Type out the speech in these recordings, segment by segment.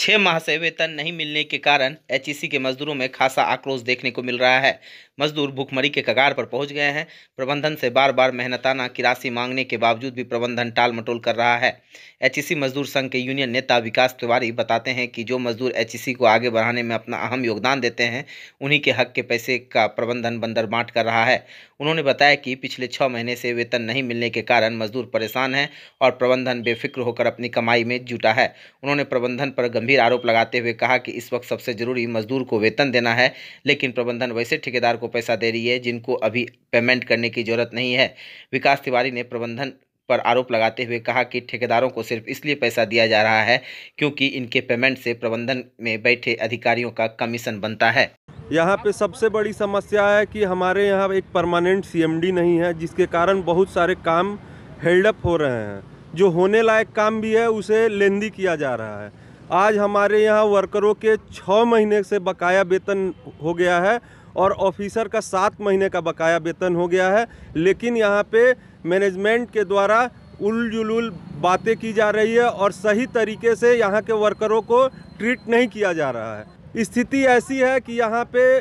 छः माह से वेतन नहीं मिलने के कारण एच के मजदूरों में खासा आक्रोश देखने को मिल रहा है मजदूर भूखमरी के कगार पर पहुंच गए हैं प्रबंधन से बार बार मेहनताना की राशि मांगने के बावजूद भी प्रबंधन टाल मटोल कर रहा है एच मजदूर संघ के यूनियन नेता विकास तिवारी बताते हैं कि जो मजदूर एच को आगे बढ़ाने में अपना अहम योगदान देते हैं उन्हीं के हक के पैसे का प्रबंधन बंदर बांट कर रहा है उन्होंने बताया कि पिछले छः महीने से वेतन नहीं मिलने के कारण मजदूर परेशान हैं और प्रबंधन बेफिक्र होकर अपनी कमाई में जुटा है उन्होंने प्रबंधन पर गंभीर गंभीर आरोप लगाते हुए कहा कि इस वक्त सबसे जरूरी मजदूर को वेतन देना है लेकिन प्रबंधन वैसे ठेकेदार को पैसा दे रही है जिनको अभी पेमेंट करने की जरूरत नहीं है विकास तिवारी ने प्रबंधन पर आरोप लगाते हुए कहा कि ठेकेदारों को सिर्फ इसलिए पैसा दिया जा रहा है क्योंकि इनके पेमेंट से प्रबंधन में बैठे अधिकारियों का कमीशन बनता है यहाँ पे सबसे बड़ी समस्या है कि हमारे यहाँ एक परमानेंट सीएमडी नहीं है जिसके कारण बहुत सारे काम हेल्डअप हो रहे हैं जो होने लायक काम भी है उसे लेंदी किया जा रहा है आज हमारे यहाँ वर्करों के छः महीने से बकाया वेतन हो गया है और ऑफिसर का सात महीने का बकाया वेतन हो गया है लेकिन यहाँ पे मैनेजमेंट के द्वारा उल बातें की जा रही है और सही तरीके से यहाँ के वर्करों को ट्रीट नहीं किया जा रहा है स्थिति ऐसी है कि यहाँ पे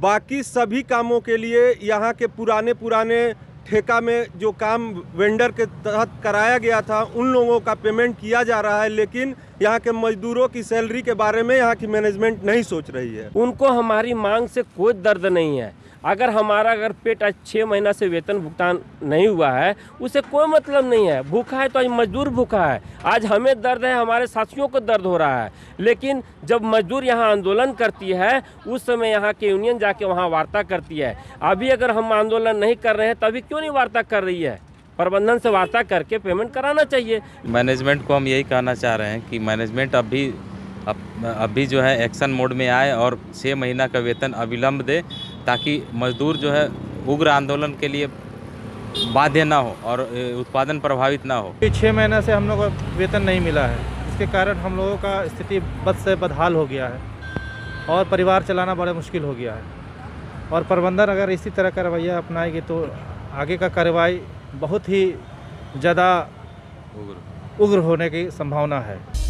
बाकी सभी कामों के लिए यहाँ के पुराने पुराने ठेका में जो काम वेंडर के तहत कराया गया था उन लोगों का पेमेंट किया जा रहा है लेकिन यहाँ के मजदूरों की सैलरी के बारे में यहाँ की मैनेजमेंट नहीं सोच रही है उनको हमारी मांग से कोई दर्द नहीं है अगर हमारा अगर पेट आज छः महीना से वेतन भुगतान नहीं हुआ है उसे कोई मतलब नहीं है भूखा है तो आज मजदूर भूखा है आज हमें दर्द है हमारे साथियों को दर्द हो रहा है लेकिन जब मजदूर यहाँ आंदोलन करती है उस समय यहाँ के यूनियन जाके वहाँ वार्ता करती है अभी अगर हम आंदोलन नहीं कर रहे हैं तभी क्यों नहीं वार्ता कर रही है प्रबंधन से वार्ता करके पेमेंट कराना चाहिए मैनेजमेंट को हम यही कहना चाह रहे हैं कि मैनेजमेंट अभी अब अभी जो है एक्शन मोड में आए और छः महीना का वेतन अविलंब दे ताकि मजदूर जो है उग्र आंदोलन के लिए बाध्य ना हो और उत्पादन प्रभावित ना हो छः महीना से हम लोग को वेतन नहीं मिला है इसके कारण हम लोगों का स्थिति बद से बदहाल हो गया है और परिवार चलाना बड़ा मुश्किल हो गया है और प्रबंधन अगर इसी तरह का रवैया अपनाएगी तो आगे का कार्रवाई बहुत ही ज़्यादा उग्र होने की संभावना है